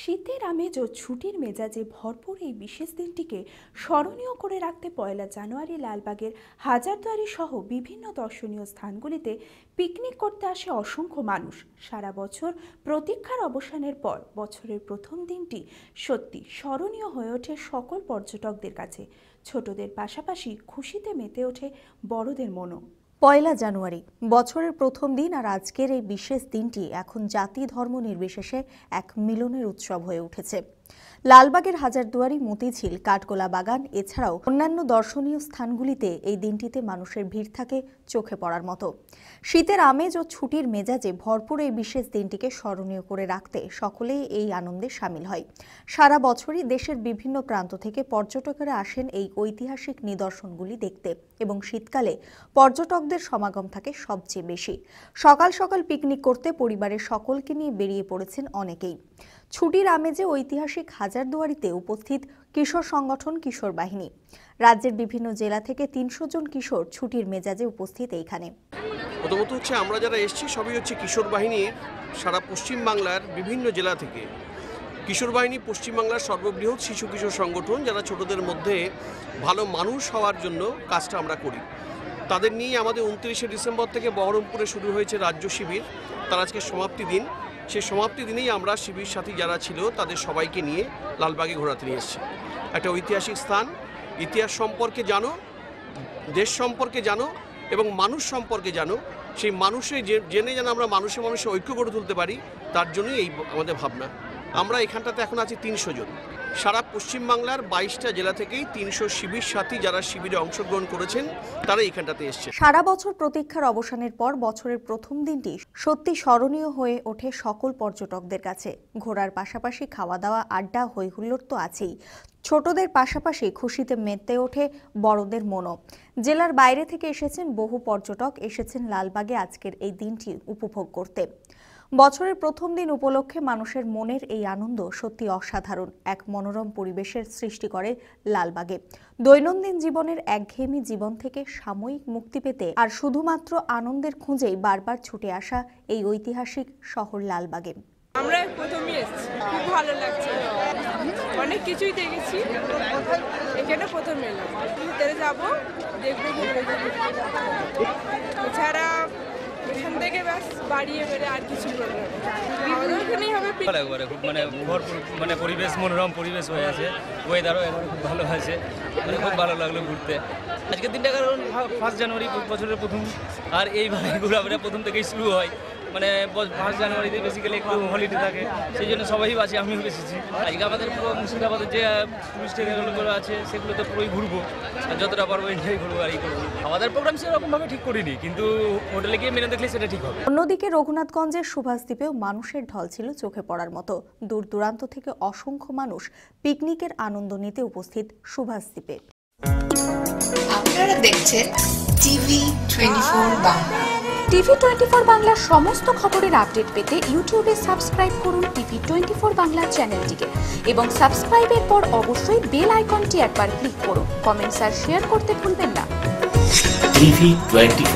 শীতের আমেজ ও ছুটির মেজাজে ভরপুর এই বিশেষ দিনটিকে স্মরণীয় করে রাখতে পয়লা জানুয়ারি লালবাগের হাজারদুয়ারি সহ বিভিন্ন দর্শনীয় স্থানগুলিতে পিকনিক করতে আসে অসংখ্য মানুষ সারা বছর প্রতীক্ষার অবসানের পর বছরের প্রথম দিনটি সত্যি স্মরণীয় হয়ে ওঠে সকল পর্যটকদের কাছে ছোটদের পাশাপাশি খুশিতে মেতে ওঠে বড়দের মনও পয়লা জানুয়ারি বছরের প্রথম দিন আর আজকের এই বিশেষ দিনটি এখন জাতি ধর্ম নির্বিশেষে এক মিলনের উৎসব হয়ে উঠেছে লালবাগের হাজারদুয়ারি মতিঝিল কাঠগোলা বাগান এছাড়াও অন্যান্য দর্শনীয় স্থানগুলিতে এই দিনটিতে মানুষের ভিড় থাকে চোখে পড়ার মতো শীতের আমেজ ও ছুটির মেজাজে ভরপুর এই বিশেষ দিনটিকে স্মরণীয় করে রাখতে সকলেই এই আনন্দে সামিল হয় সারা বছরই দেশের বিভিন্ন প্রান্ত থেকে পর্যটকেরা আসেন এই ঐতিহাসিক নিদর্শনগুলি দেখতে এবং শীতকালে পর্যটকদের সমাগম থাকে সবচেয়ে বেশি সকাল সকাল পিকনিক করতে পরিবারের সকলকে নিয়ে বেরিয়ে পড়েছেন অনেকেই ছুটির আমেজে ঐতিহাসিক ঐতিহাসিক হাজারদুয়ারিতে উপস্থিত কিশোর সংগঠন কিশোর বাহিনী রাজ্যের বিভিন্ন জেলা থেকে তিনশো জন কিশোর ছুটির মেজাজে উপস্থিত এইখানে প্রথমত হচ্ছে আমরা যারা এসছি সবই হচ্ছে কিশোর বাহিনীর সারা পশ্চিমবাংলার বিভিন্ন জেলা থেকে কিশোর বাহিনী পশ্চিমবাংলার সর্ববৃহৎ শিশু কিশোর সংগঠন যারা ছোটদের মধ্যে ভালো মানুষ হওয়ার জন্য কাজটা আমরা করি তাদের নিয়ে আমাদের উনত্রিশে ডিসেম্বর থেকে বহরমপুরে শুরু হয়েছে রাজ্য শিবির তার আজকে সমাপ্তি দিন সেই সমাপ্তি দিনেই আমরা শিবির সাথী যারা ছিল তাদের সবাইকে নিয়ে লালবাগে ঘোরাতে নিয়ে এসেছি একটা ঐতিহাসিক স্থান ইতিহাস সম্পর্কে জানো দেশ সম্পর্কে জানো এবং মানুষ সম্পর্কে জানো সেই মানুষে জেনে যেন আমরা মানুষে মানুষে ঐক্য গড়ে তুলতে পারি তার জন্যই এই আমাদের ভাবনা আমরা এখানটাতে এখন আছি তিনশো জন সারা পশ্চিমবাংলার বাইশটা জেলা থেকেই তিনশো শিবির সাথী যারা শিবিরে অংশগ্রহণ করেছেন তারা এখানটাতে এসছে সারা বছর প্রতীক্ষার অবসানের পর বছরের প্রথম দিনটি সত্যি স্মরণীয় হয়ে ওঠে সকল পর্যটকদের কাছে ঘোরার পাশাপাশি খাওয়া দাওয়া আড্ডা হুল্লোর তো আছেই ছোটদের পাশাপাশি খুশিতে মেতে ওঠে বড়দের মনো জেলার বাইরে থেকে এসেছেন বহু পর্যটক এসেছেন লালবাগে আজকের এই দিনটি উপভোগ করতে বছরের প্রথম দিন উপলক্ষে মানুষের মনের এই আনন্দ সত্যি অসাধারণ এক মনোরম পরিবেশের সৃষ্টি করে লালবাগে দৈনন্দিন জীবনের একঘেয়েমি জীবন থেকে সাময়িক মুক্তি পেতে আর শুধুমাত্র আনন্দের খুঁজেই বারবার ছুটে আসা এই ঐতিহাসিক শহর লালবাগে আমরা এসেছি খুব ভালো লাগছে অনেক কিছুই দেখেছি এখানে প্রথম এলাম যাবো দেখবো এছাড়া খুব মানে ভরপুর মানে পরিবেশ মনোরম পরিবেশ হয়ে আছে ওয়েদারও এখন খুব ভালো আছে মানে খুব ভালো লাগলো ঘুরতে আজকের দিনটা কারণ ফার্স্ট হ্যাঁ, জানুয়ারি বছরের প্রথম আর এইভাবে ঘোরাফেরা প্রথম থেকেই শুরু হয় মানে ফার্স্ট জানুয়ারিতে বেসিক্যালি একটু হলিডে থাকে সেই জন্য সবাই বাসি আমিও বেসেছি আজকে আমাদের পুরো মুর্শিদাবাদের যে টুরিস্ট এরিয়াগুলো আছে তো পুরোই ঘুরবো যতটা পারবো এনজয় করবো আর ই করবো আমাদের প্রোগ্রাম সেরকমভাবে ঠিক করিনি কিন্তু হোটেলে গিয়ে মেনে দেখলে সেটা ঠিক হবে অন্যদিকে রঘুনাথগঞ্জের সুভাষদ্বীপেও মানুষের ঢল ছিল চোখে পড়ার মতো দূর দূরান্ত থেকে অসংখ্য মানুষ পিকনিকের আনন্দ নিতে উপস্থিত সুভাষদ্বীপে আপনারা দেখছেন TV twenty four Bangla TV twenty four বাংলার সমস্ত খবরের আপডেট পেতে ইউটিউবে সাবস্ক্রাইব করুন টিভি টোয়েন্টি ফোর বাংলার চ্যানেলটিকে এবং সাবস্ক্রাইবের পর অবশ্যই বেল আইকনটি একবার ক্লিক করুন কমেন্টস আর শেয়ার করতে ভুলবেন না টিভি টোয়েন্টি